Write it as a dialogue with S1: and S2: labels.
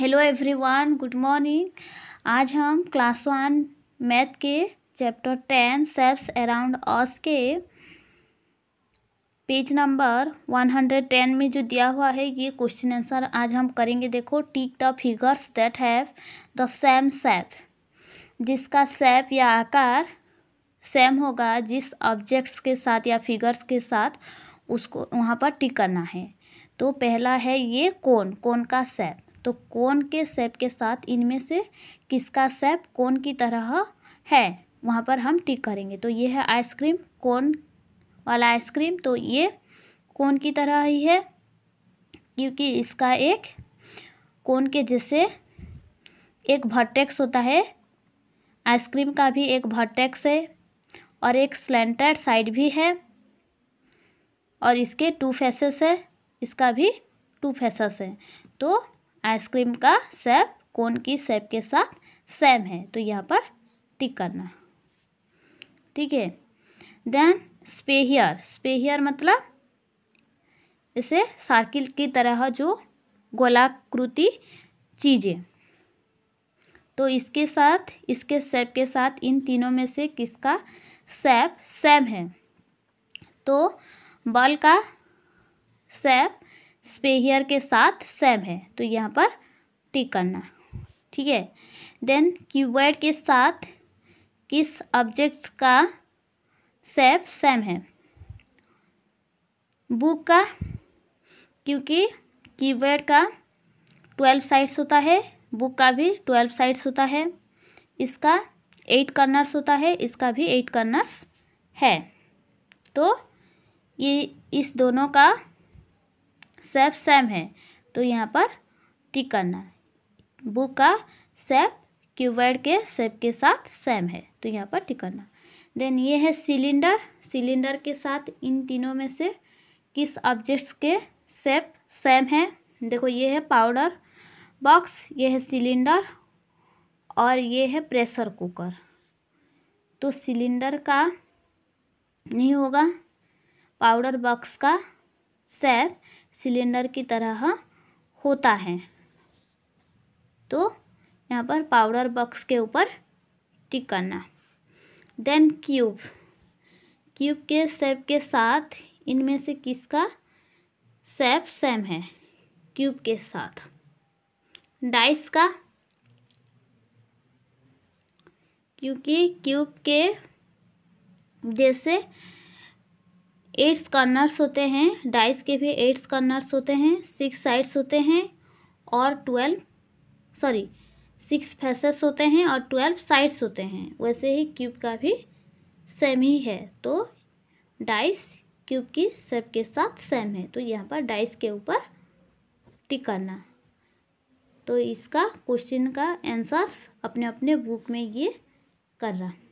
S1: hello everyone good morning आज हम class one math के chapter ten shapes around us के page number one hundred ten में जो दिया हुआ है ये क्वेश्चन आंसर आज हम करेंगे देखो tick the figures that have the same shape जिसका सेप या आकार सेम होगा जिस ऑब्जेक्ट्स के साथ या फिगर्स के साथ उसको वहाँ पर टिक करना है तो पहला है ये कौन कौन का सेप तो कौन के सेप के साथ इनमें से किसका सेप कौन की तरह है वहाँ पर हम टिक करेंगे तो ये है आइसक्रीम कौन वाला आइसक्रीम तो ये कौन की तरह ही है क्योंकि इसका एक कौन के जैसे एक भटेक्स होता है आइसक्रीम का भी एक भटेक्स है और एक स्लेंटेड साइड भी है और इसके टू फेसेस है इसका भी टू फेसेस है तो आइसक्रीम का सेप कोन की सेप के साथ सेम है तो यहाँ पर टिक करना ठीक है देन स्पेहियर स्पेहियर मतलब इसे सार्किल की तरह जो गोलाकृति चीज़ें तो इसके साथ इसके सेप के साथ इन तीनों में से किसका सेप सेम है तो बल का सेप स्पेहियर के साथ सेम है तो यहाँ पर टिक करना ठीक है देन कीवर्ड के साथ किस ऑब्जेक्ट का सेप सेम है बुक का क्योंकि कीबोर्ड का ट्वेल्व साइड्स होता है बुक का भी ट्वेल्व साइड्स होता है इसका एट कर्नर्स होता है इसका भी एट कर्नर्स है तो ये इस दोनों का सेप सेम है तो यहाँ पर टिक करना बुक का सेप क्यूबर्ड के सेप के साथ सेम है तो यहाँ पर टिक करना देन ये है सिलेंडर सिलेंडर के साथ इन तीनों में से किस ऑब्जेक्ट्स के सेप सेम है देखो ये है पाउडर बॉक्स ये है सिलेंडर और ये है प्रेशर कुकर तो सिलेंडर का नहीं होगा पाउडर बॉक्स का सेप सिलेंडर की तरह होता है तो यहाँ पर पाउडर बॉक्स के ऊपर टिक करना देन क्यूब क्यूब के सेप के साथ इनमें से किसका सेप सेम है क्यूब के साथ डाइस का क्योंकि क्यूब के जैसे एट्स नर्स होते हैं डाइस के भी एट्स नर्स होते हैं सिक्स साइड्स होते हैं और ट्वेल्व सॉरी सिक्स फेसेस होते हैं और ट्वेल्व साइड्स होते हैं वैसे ही क्यूब का भी सेम ही है तो डाइस क्यूब की सेप के साथ सेम है तो यहाँ पर डाइस के ऊपर टिक करना तो इसका क्वेश्चन का आंसर्स अपने अपने बुक में ये कर रहा